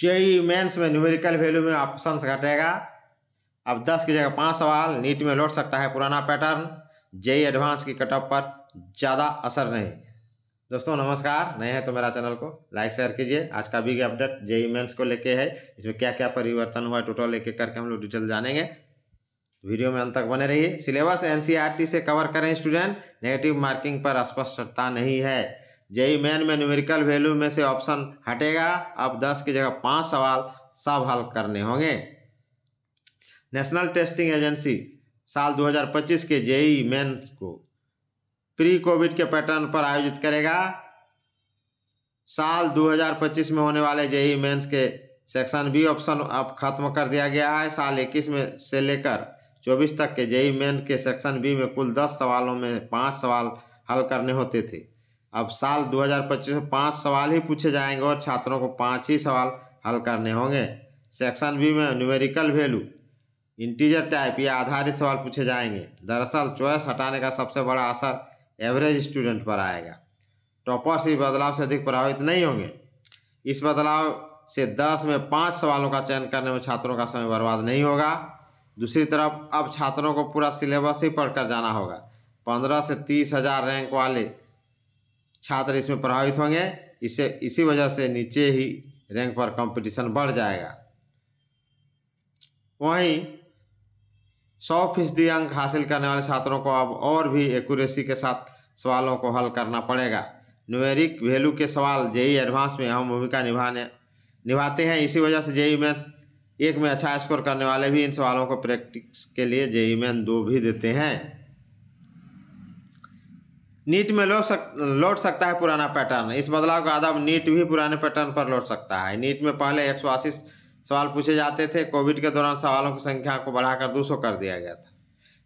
JEE mains में numerical value में option घटेगा अब दस की जगह पाँच सवाल नीट में लौट सकता है पुराना पैटर्न जेई एडवांस की कट ऑफ पर ज़्यादा असर नहीं दोस्तों नमस्कार नए हैं तो मेरा चैनल को लाइक शेयर कीजिए आज का बिग अपडेट जेई मेंस को लेके है इसमें क्या क्या परिवर्तन हुआ टोटल लेके करके हम लोग डिटेल जानेंगे वीडियो में अंत तक बने रहिए सिलेबस एनसीईआरटी e से कवर करें स्टूडेंट नेगेटिव मार्किंग पर स्पष्टता नहीं है जेई मैन में न्यूमेरिकल वैल्यू में से ऑप्शन हटेगा अब दस की जगह पाँच सवाल सब हल करने होंगे नेशनल टेस्टिंग एजेंसी साल 2025 के जेई मेन को प्री कोविड के पैटर्न पर आयोजित करेगा साल 2025 में होने वाले जेई मेन के सेक्शन बी ऑप्शन अब खत्म कर दिया गया है साल 21 में से लेकर 24 तक के जेई मेन के सेक्शन बी में कुल 10 सवालों में पाँच सवाल हल करने होते थे अब साल 2025 में पाँच सवाल ही पूछे जाएंगे और छात्रों को पाँच ही सवाल हल करने होंगे सेक्शन बी में न्यूमेरिकल वैल्यू इंटीजर टाइप या आधारित सवाल पूछे जाएंगे दरअसल चॉइस हटाने का सबसे बड़ा असर एवरेज स्टूडेंट पर आएगा टॉपर्स इस बदलाव से अधिक प्रभावित नहीं होंगे इस बदलाव से दस में पाँच सवालों का चयन करने में छात्रों का समय बर्बाद नहीं होगा दूसरी तरफ अब छात्रों को पूरा सिलेबस ही पढ़कर जाना होगा पंद्रह से तीस हज़ार रैंक वाले छात्र इसमें प्रभावित होंगे इसे इसी वजह से नीचे ही रैंक पर कंपटीशन बढ़ जाएगा वहीं सौ फीसदी अंक हासिल करने वाले छात्रों को अब और भी एक्यूरेसी के साथ सवालों को हल करना पड़ेगा न्यूमेरिक वैल्यू के सवाल जेई एडवांस में अहम भूमिका निभाने निभाते हैं इसी वजह से जेई में एक में अच्छा स्कोर करने वाले भी इन सवालों को प्रैक्टिस के लिए जेई मैन दो भी देते हैं नीट में लौट सक लौट सकता है पुराना पैटर्न इस बदलाव का आधा नीट भी पुराने पैटर्न पर लौट सकता है नीट में पहले एक सवाल पूछे जाते थे कोविड के दौरान सवालों की संख्या को बढ़ाकर दो कर दिया गया था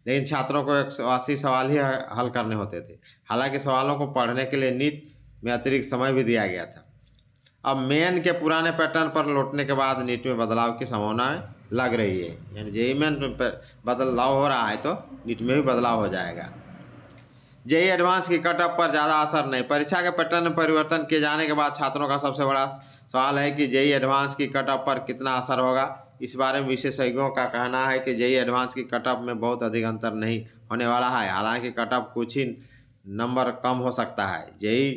लेकिन छात्रों को एक सवाल ही हल करने होते थे हालांकि सवालों को पढ़ने के लिए नीट में अतिरिक्त समय भी दिया गया था अब मेन के पुराने पैटर्न पर लौटने के बाद नीट में बदलाव की संभावनाएँ लग रही है यानी जेई मेन में बदलाव हो रहा है तो नीट में भी बदलाव हो जाएगा जेई एडवांस e की कटअप पर ज़्यादा असर नहीं परीक्षा के पैटर्न में परिवर्तन किए जाने के बाद छात्रों का सबसे बड़ा सवाल है कि जेई एडवांस e की कटअप पर कितना असर होगा इस बारे में विशेषज्ञों का कहना है कि जेई एडवांस e की कटअप में बहुत अधिक अंतर नहीं होने वाला है हालांकि कटअप कुछ ही नंबर कम हो सकता है जेई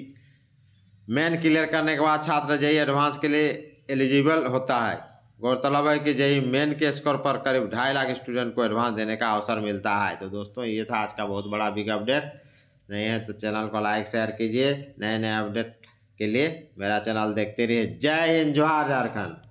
मेन क्लियर करने के बाद छात्र जेई एडवांस के लिए एलिजिबल होता है गौरतलब है कि जेई मेन के स्कोर पर करीब ढाई लाख स्टूडेंट को एडवांस देने का अवसर मिलता है तो दोस्तों ये था आज का बहुत बड़ा बिग अपडेट नहीं है तो चैनल को लाइक शेयर कीजिए नए नए अपडेट के लिए मेरा चैनल देखते रहिए जय हिंद जोहार झारखंड